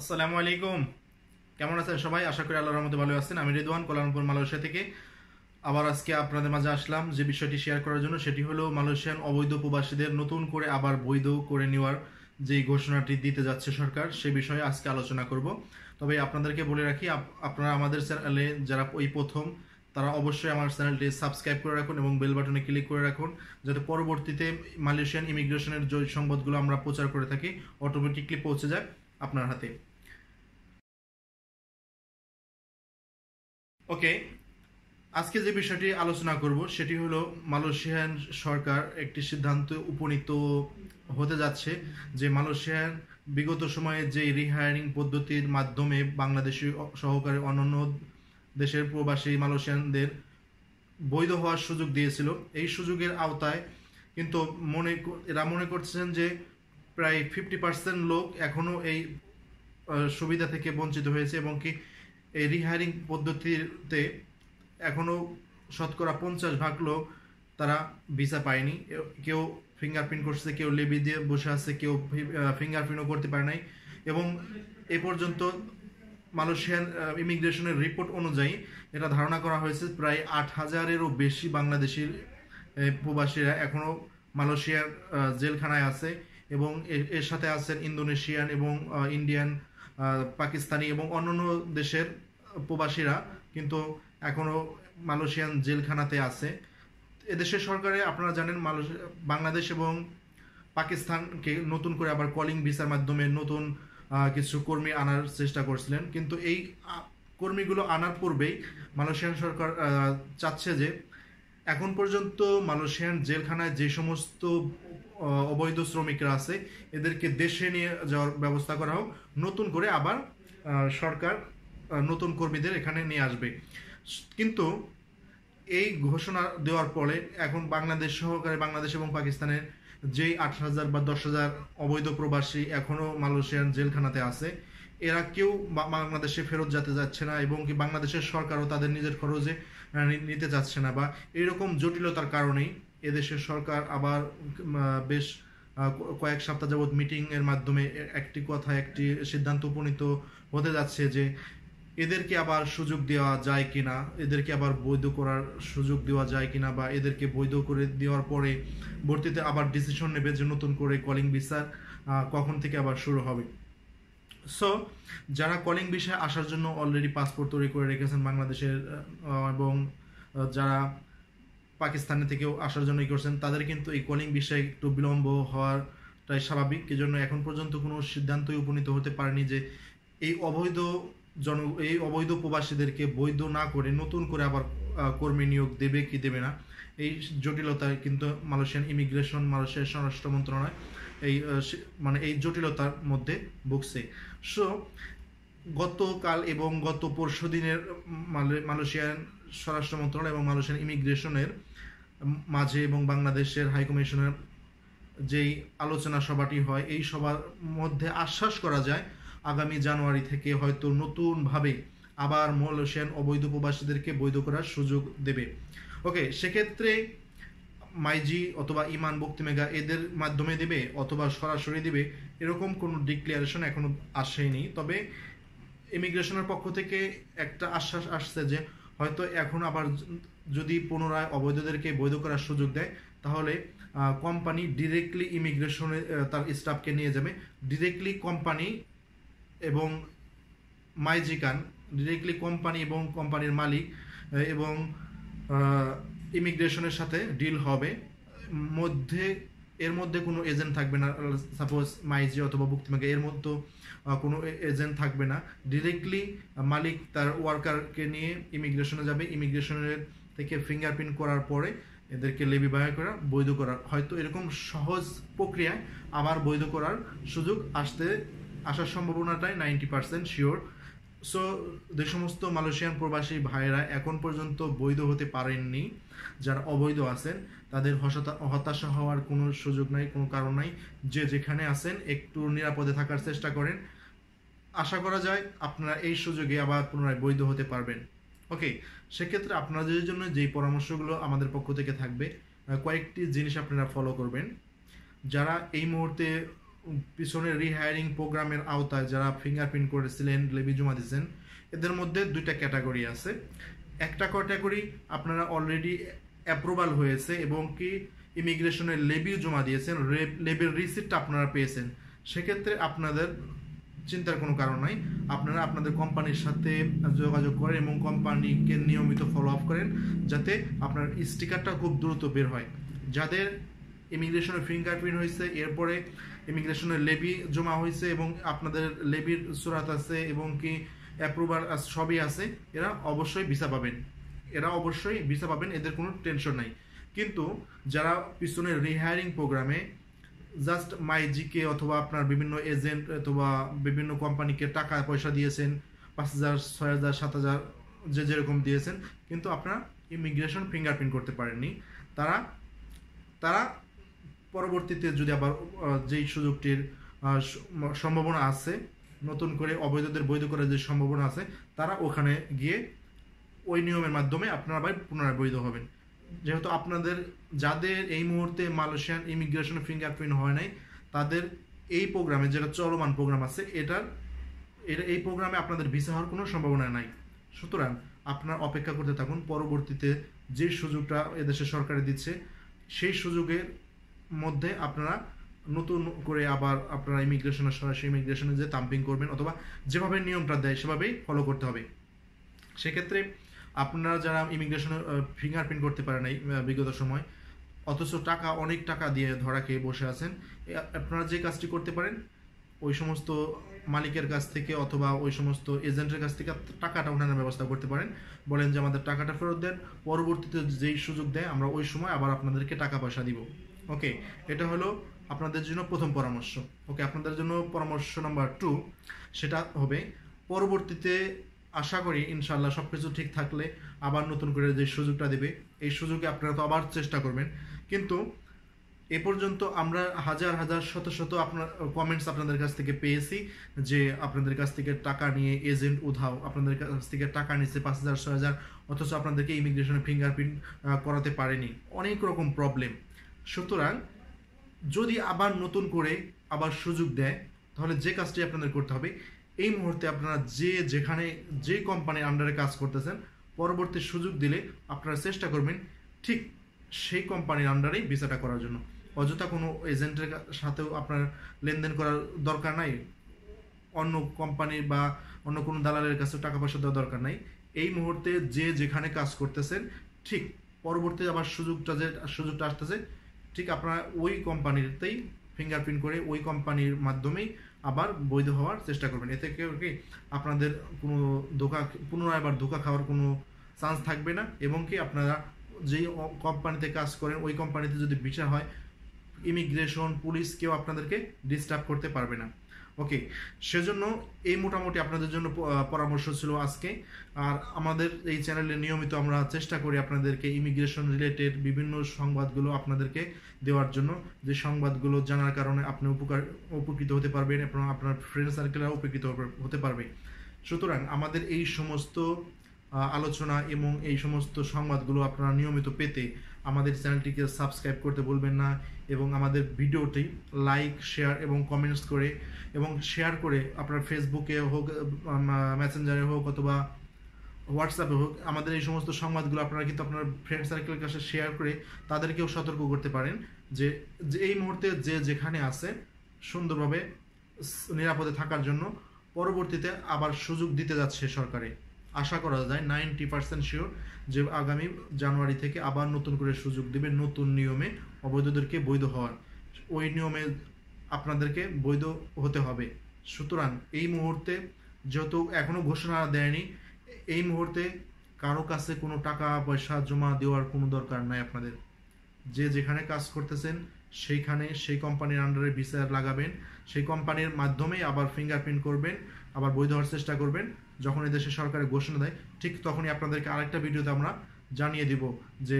আসসালামু আলাইকুম কেমন আছেন সবাই আশা করি আল্লাহর রহমতে ভালো আছেন আমি রেদওয়ান কোলামপুর মালয়েশিয়া থেকে আবার আজকে আপনাদের মাঝে আসলাম যে বিষয়টি শেয়ার করার জন্য সেটি হলো মালয়েশিয়ান অবৈধ প্রবাসীদের নতুন করে আবার বৈধ করে নেওয়ার যে ঘোষণাটি দিতে যাচ্ছে সরকার সে বিষয়ে আজকে আলোচনা করব তবে আপনাদেরকে বলে রাখি আপনারা আমাদের চ্যানেলে যারা ওই প্রথম তারা অবশ্যই আমার চ্যানেলটি সাবস্ক্রাইব করে রাখুন এবং বেল বাটনে ক্লিক করে রাখুন যাতে পরবর্তীতে মালয়েশিয়ান ইমিগ্রেশনের যে সংবাদগুলো আমরা প্রচার করে থাকি অটোমেটিকলি পৌঁছে যায় আপনার হাতে ওকে আজকে যে বিষয়টি আলোচনা করব সেটি হলো মালয়েশিয়ান সরকার একটি সিদ্ধান্ত উপনীত হতে যাচ্ছে যে মালয়েশিয়ান বিগত সময়ে যে রিহায়ারিং পদ্ধতির মাধ্যমে বাংলাদেশি সহকারে অন্যান্য দেশের প্রবাসী মালয়েশিয়ানদের বৈধ হওয়ার সুযোগ দিয়েছিল এই সুযোগের আওতায় কিন্তু মনে এরা মনে করছেন যে প্রায় ফিফটি পার্সেন্ট লোক এখনও এই সুবিধা থেকে বঞ্চিত হয়েছে এবং কি এই রিহায়ারিং পদ্ধতিতে এখনও শতকরা পঞ্চাশ ভাগ লোক তারা ভিসা পায়নি কেউ ফিঙ্গারপ্রিন্ট করছে কেউ লেবি দিয়ে বসে আছে কেউ ফিঙ্গারপ্রিন্টও করতে পারে নাই এবং এ পর্যন্ত মালয়েশিয়ান ইমিগ্রেশনের রিপোর্ট অনুযায়ী এটা ধারণা করা হয়েছে প্রায় আট হাজারেরও বেশি বাংলাদেশির প্রবাসীরা এখনও মালয়েশিয়ার জেলখানায় আছে এবং এর সাথে আছেন ইন্দোনেশিয়ান এবং ইন্ডিয়ান পাকিস্তানি এবং অন্যান্য দেশের প্রবাসীরা কিন্তু এখনও মালয়েশিয়ান জেলখানাতে আছে এদেশের সরকারে আপনারা জানেন বাংলাদেশ এবং পাকিস্তানকে নতুন করে আবার কলিং ভিসার মাধ্যমে নতুন কিছু কর্মী আনার চেষ্টা করছিলেন কিন্তু এই কর্মীগুলো আনার পূর্বেই মালয়েশিয়ান সরকার চাচ্ছে যে এখন পর্যন্ত মালয়েশিয়ান জেলখানায় যে সমস্ত অবৈধ শ্রমিকরা আছে এদেরকে দেশে নিয়ে যাওয়ার ব্যবস্থা করা হোক নতুন করে আবার সরকার নতুন কর্মীদের এখানে নিয়ে আসবে কিন্তু এই ঘোষণা দেওয়ার পরে এখন বাংলাদেশ সহকারে বাংলাদেশ এবং পাকিস্তানের যেই আট হাজার বা দশ হাজার অবৈধ প্রবাসী এখনও মালয়েশিয়ান জেলখানাতে আছে এরা কেউ বাংলাদেশে ফেরত যেতে যাচ্ছে না এবং কি বাংলাদেশের সরকারও তাদের নিজের খরচে নিতে যাচ্ছে না বা এরকম জটিলতার কারণেই এদেশের সরকার আবার বেশ কয়েক সপ্তাহ যাবৎ মিটিংয়ের মাধ্যমে একটি কথা একটি সিদ্ধান্ত উপনীত হতে যাচ্ছে যে এদেরকে আবার সুযোগ দেওয়া যায় কিনা এদেরকে আবার বৈধ করার সুযোগ দেওয়া যায় কিনা বা এদেরকে বৈধ করে দেওয়ার পরে ভর্তিতে আবার ডিসিশন নেবে যে নতুন করে কলিং বিচার কখন থেকে আবার শুরু হবে সো যারা কলিং বিষয়ে আসার জন্য অলরেডি পাসপোর্ট তৈরি করে রেখেছেন বাংলাদেশের এবং যারা পাকিস্তানে থেকেও আসার জন্য করছেন তাদের কিন্তু এই কলিং বিষয়ে একটু বিলম্ব হওয়ারটাই স্বাভাবিক এজন্য এখন পর্যন্ত কোনো সিদ্ধান্তই উপনীত হতে পারেনি যে এই অবৈধ জন এই অবৈধ প্রবাসীদেরকে বৈধ না করে নতুন করে আবার কর্মী নিয়োগ দেবে কি দেবে না এই জটিলতা কিন্তু মালয়েশিয়ান ইমিগ্রেশন মালয়েশিয়ার স্বরাষ্ট্র মন্ত্রণালয় এই মানে এই জটিলতার মধ্যে ভুগছে সো গতকাল এবং গত পরশু দিনের মালয়েশিয়ান স্বরাষ্ট্র মন্ত্রণালয় এবং মালয়েশিয়ান ইমিগ্রেশনের মাঝে এবং বাংলাদেশের হাইকমিশনের যেই আলোচনা সভাটি হয় এই সবার মধ্যে আশ্বাস করা যায় আগামী জানুয়ারি থেকে হয়তো নতুনভাবে আবার মলয়েশিয়ান অবৈধ প্রবাসীদেরকে বৈধ করার সুযোগ দেবে ওকে সেক্ষেত্রে মাইজি অথবা ইমান বক্তিমেগা এদের মাধ্যমে দেবে অথবা সরাসরি দেবে এরকম কোনো ডিক্লিয়ারেশন এখনও আসেনি তবে ইমিগ্রেশনের পক্ষ থেকে একটা আশ্বাস আসছে যে হয়তো এখন আবার যদি পুনরায় অবৈধদেরকে বৈধ করার সুযোগ দেয় তাহলে কোম্পানি ডিরেক্টলি ইমিগ্রেশনে তার স্টাফকে নিয়ে যাবে ডিরেক্টলি কোম্পানি এবং মাইজিকান ডিরেক্টলি কোম্পানি এবং কোম্পানির মালিক এবং ইমিগ্রেশনের সাথে ডিল হবে মধ্যে এর মধ্যে কোনো এজেন্ট থাকবে না সাপোজ মাইজি অথবা বুক্তিমাকে এর মধ্যে কোনো এজেন্ট থাকবে না ডিরেক্টলি মালিক তার ওয়ার্কারকে নিয়ে ইমিগ্রেশনে যাবে ইমিগ্রেশনের থেকে ফিঙ্গারপ্রিন্ট করার পরে এদেরকে লেবি বায়ু করা বৈধ করার হয়তো এরকম সহজ প্রক্রিয়ায় আবার বৈধ করার সুযোগ আসতে আসার সম্ভাবনাটাই নাইনটি পার্সেন্ট শিওর সো যে সমস্ত মালয়েশিয়ান প্রবাসী ভাইয়েরা এখন পর্যন্ত বৈধ হতে পারেননি যারা অবৈধ আছেন তাদের হতাশা হওয়ার কোনো সুযোগ নাই কোনো কারণ নাই যে যেখানে আছেন একটু নিরাপদে থাকার চেষ্টা করেন আশা করা যায় আপনারা এই সুযোগে আবার পুনরায় বৈধ হতে পারবেন ওকে সেক্ষেত্রে আপনাদের জন্য যেই পরামর্শগুলো আমাদের পক্ষ থেকে থাকবে কয়েকটি জিনিস আপনারা ফলো করবেন যারা এই মুহূর্তে পিছনে রিহায়ারিং প্রোগ্রামের আওতায় যারা ফিঙ্গারপ্রিন্ট করেছিলেন লেবি জমা দিয়েছেন এদের মধ্যে দুইটা ক্যাটাগরি আছে একটা ক্যাটাগরি আপনারা অলরেডি অ্যাপ্রুভাল হয়েছে এবং কি ইমিগ্রেশনের লেবিও জমা দিয়েছেন লেবির রিসিপ্ট আপনারা পেয়েছেন সেক্ষেত্রে আপনাদের চিন্তার কোনো কারণ নাই আপনারা আপনাদের কোম্পানির সাথে যোগাযোগ করেন এবং কোম্পানিকে নিয়মিত ফলো আপ করেন যাতে আপনার স্টিকারটা খুব দ্রুত বের হয় যাদের ইমিগ্রেশনের ফিঙ্গারপ্রিন্ট হয়েছে এরপরে ইমিগ্রেশনের লেবি জমা হয়েছে এবং আপনাদের লেবির সুরাত আছে এবং কি অ্যাপ্রুভার সবই আছে এরা অবশ্যই ভিসা পাবেন এরা অবশ্যই ভিসা পাবেন এদের কোনো টেনশন নাই কিন্তু যারা পিছনে রিহায়ারিং প্রোগ্রামে জাস্ট মাইজিকে অথবা আপনার বিভিন্ন এজেন্ট অথবা বিভিন্ন কোম্পানিকে টাকা পয়সা দিয়েছেন পাঁচ হাজার ছয় হাজার সাত হাজার যে যেরকম দিয়েছেন কিন্তু আপনারা ইমিগ্রেশন ফিঙ্গারপ্রিন্ট করতে পারেননি তারা তারা পরবর্তীতে যদি আবার যেই সুযোগটির সম্ভাবনা আছে নতুন করে অবৈধদের বৈধ করার যে সম্ভাবনা আছে তারা ওখানে গিয়ে ওই নিয়মের মাধ্যমে আপনারা আবার পুনরায় বৈধ হবেন যেহেতু আপনাদের যাদের এই মুহূর্তে মালয়েশিয়ান ইমিগ্রেশন ফিঙ্গারপ্রিন্ট হয় নাই তাদের এই প্রোগ্রামে যেটা চলমান প্রোগ্রাম আছে এটার এটা এই প্রোগ্রামে আপনাদের ভিসা হওয়ার কোনো সম্ভাবনা নাই সুতরাং আপনার অপেক্ষা করতে থাকুন পরবর্তীতে যে সুযোগটা এদেশের সরকারে দিচ্ছে সেই সুযোগের মধ্যে আপনারা নতুন করে আবার আপনারা ইমিগ্রেশনের সরাসরি ইমিগ্রেশনে যে তাম্পিং করবেন অথবা যেভাবে নিয়মটা দেয় সেভাবেই ফলো করতে হবে সেক্ষেত্রে আপনারা যারা ইমিগ্রেশনে ফিঙ্গারপ্রিন্ট করতে পারে নাই বিগত সময় অথচ টাকা অনেক টাকা দিয়ে ধরা খেয়ে বসে আছেন আপনারা যে কাজটি করতে পারেন ওই সমস্ত মালিকের কাছ থেকে অথবা ওই সমস্ত এজেন্টের কাছ থেকে টাকাটা ওনার ব্যবস্থা করতে পারেন বলেন যে আমাদের টাকাটা ফেরত দেন পরবর্তীতে যেই সুযোগ দেয় আমরা ওই সময় আবার আপনাদেরকে টাকা পয়সা দিব ওকে এটা হলো আপনাদের জন্য প্রথম পরামর্শ ওকে আপনাদের জন্য পরামর্শ নাম্বার টু সেটা হবে পরবর্তীতে আশা করি ইনশাল্লাহ সব কিছু ঠিক থাকলে আবার নতুন করে যে সুযোগটা দেবে এই সুযোগে আপনারা তো আবার চেষ্টা করবেন কিন্তু এ পর্যন্ত আমরা হাজার হাজার শত শত আপনার কমেন্টস আপনাদের কাছ থেকে পেয়েছি যে আপনাদের কাছ থেকে টাকা নিয়ে এজেন্ট উধাও আপনাদের কাছ থেকে টাকা নিচ্ছে পাঁচ হাজার ছয় হাজার অথচ আপনাদেরকে ইমিগ্রেশনে ফিঙ্গারপ্রিন্ট করাতে পারেনি অনেক রকম প্রবলেম সুতরাং যদি আবার নতুন করে আবার সুযোগ দেয় তাহলে যে কাজটি আপনাদের করতে হবে এই মুহূর্তে আপনারা যে যেখানে যে কোম্পানির আন্ডারে কাজ করতেছেন পরবর্তী সুযোগ দিলে আপনারা চেষ্টা করবেন ঠিক সেই কোম্পানির আন্ডারেই ভিসাটা করার জন্য অযথা কোনো এজেন্টের সাথেও আপনার লেনদেন করার দরকার নাই অন্য কোম্পানি বা অন্য কোনো দালালের কাছে টাকা পয়সা দেওয়া দরকার নাই এই মুহূর্তে যে যেখানে কাজ করতেছেন ঠিক পরবর্তী আবার সুযোগটা যে সুযোগটা আসতেছে ঠিক আপনারা ওই কোম্পানিতেই ফিঙ্গারপ্রিন্ট করে ওই কোম্পানির মাধ্যমেই আবার বৈধ হওয়ার চেষ্টা করবেন এতে কেউ কি আপনাদের কোনো ধোকা পুনরায় আবার ধোকা খাওয়ার কোনো চান্স থাকবে না এবং কি আপনারা যেই কোম্পানিতে কাজ করেন ওই কোম্পানিতে যদি বিচার হয় ইমিগ্রেশন পুলিশ কেউ আপনাদেরকে ডিস্টার্ব করতে পারবে না ওকে সেজন্য এই মোটামুটি আপনাদের জন্য পরামর্শ ছিল আজকে আর আমাদের এই চ্যানেলে নিয়মিত আমরা চেষ্টা করি আপনাদেরকে ইমিগ্রেশন রিলেটেড বিভিন্ন সংবাদগুলো আপনাদেরকে দেওয়ার জন্য যে সংবাদগুলো জানার কারণে আপনি উপকার উপকৃত হতে পারবেন এবং আপনার ফ্রেন্ড সার্কেলরা উপকৃত হতে পারবে সুতরাং আমাদের এই সমস্ত আলোচনা এবং এই সমস্ত সংবাদগুলো আপনারা নিয়মিত পেতে আমাদের চ্যানেলটিকে সাবস্ক্রাইব করতে বলবেন না এবং আমাদের ভিডিওটি লাইক শেয়ার এবং কমেন্টস করে এবং শেয়ার করে আপনার ফেসবুকে হোক মেসেঞ্জারে হোক অথবা হোয়াটসঅ্যাপে হোক আমাদের এই সমস্ত সংবাদগুলো আপনারা কিন্তু আপনার ফ্রেন্ড সার্কেলের কাছে শেয়ার করে তাদেরকেও সতর্ক করতে পারেন যে এই মুহূর্তে যে যেখানে আছে সুন্দরভাবে নিরাপদে থাকার জন্য পরবর্তীতে আবার সুযোগ দিতে যাচ্ছে সরকারে আশা করা যায় নাইনটি পার্সেন্ট শিওর যে আগামী জানুয়ারি থেকে আবার নতুন করে সুযোগ দেবে নতুন নিয়মে অবৈধদেরকে বৈধ হওয়ার ওই নিয়মে আপনাদেরকে বৈধ হতে হবে সুতরাং এই মুহূর্তে যেহেতু এখনও ঘোষণা দেয়নি এই মুহূর্তে কারো কাছে কোনো টাকা পয়সা জমা দেওয়ার কোনো দরকার নাই আপনাদের যে যেখানে কাজ করতেছেন সেইখানে সেই কোম্পানির আন্ডারে বিচার লাগাবেন সেই কোম্পানির মাধ্যমেই আবার ফিঙ্গারপ্রিন্ট করবেন আবার বৈধ হওয়ার চেষ্টা করবেন যখন এদেশে সরকারের ঘোষণা দেয় ঠিক তখনই আপনাদেরকে আরেকটা ভিডিওতে আমরা জানিয়ে দিব যে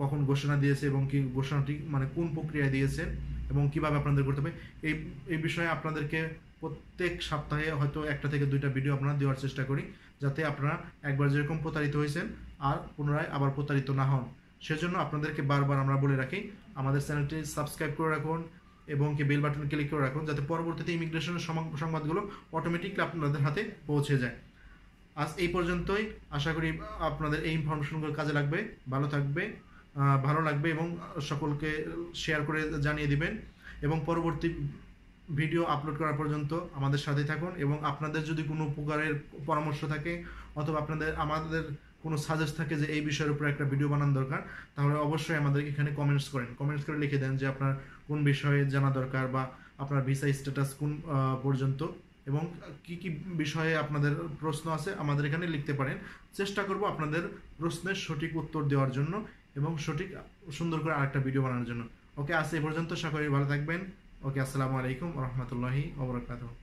কখন ঘোষণা দিয়েছে এবং কি ঘোষণাটি মানে কোন প্রক্রিয়ায় দিয়েছে এবং কিভাবে আপনাদের করতে হবে এই এই বিষয়ে আপনাদেরকে প্রত্যেক সপ্তাহে হয়তো একটা থেকে দুইটা ভিডিও আপনারা দেওয়ার চেষ্টা করি যাতে আপনারা একবার যেরকম প্রতারিত হয়েছেন আর পুনরায় আবার প্রতারিত না হন সেজন্য আপনাদেরকে বারবার আমরা বলে রাখি আমাদের চ্যানেলটি সাবস্ক্রাইব করে রাখুন এবং কি বেল বাটন ক্লিক করে রাখুন যাতে পরবর্তীতে ইমিগ্রেশনের সংবাদগুলো অটোমেটিকলি আপনাদের হাতে পৌঁছে যায় আজ এই পর্যন্তই আশা করি আপনাদের এই ইনফরমেশনগুলো কাজে লাগবে ভালো থাকবে ভালো লাগবে এবং সকলকে শেয়ার করে জানিয়ে দিবেন এবং পরবর্তী ভিডিও আপলোড করা পর্যন্ত আমাদের সাথে থাকুন এবং আপনাদের যদি কোনো উপকারের পরামর্শ থাকে অথবা আপনাদের আমাদের কোনো সাজেস্ট থাকে যে এই বিষয়ের উপরে একটা ভিডিও বানান দরকার তাহলে অবশ্যই আমাদেরকে এখানে কমেন্টস করেন কমেন্টস করে লিখে দেন যে আপনার কোন বিষয়ে জানা দরকার বা আপনার ভিসা স্ট্যাটাস কোন পর্যন্ত এবং কি কি বিষয়ে আপনাদের প্রশ্ন আছে আমাদের এখানে লিখতে পারেন চেষ্টা করব আপনাদের প্রশ্নের সঠিক উত্তর দেওয়ার জন্য এবং সঠিক সুন্দর করে আরেকটা ভিডিও বানানোর জন্য ওকে আজ এই পর্যন্ত সকলেই ভালো থাকবেন ওকে আসসালামু আলাইকুম রহমতুল্লাহি ওবরাকাতুহ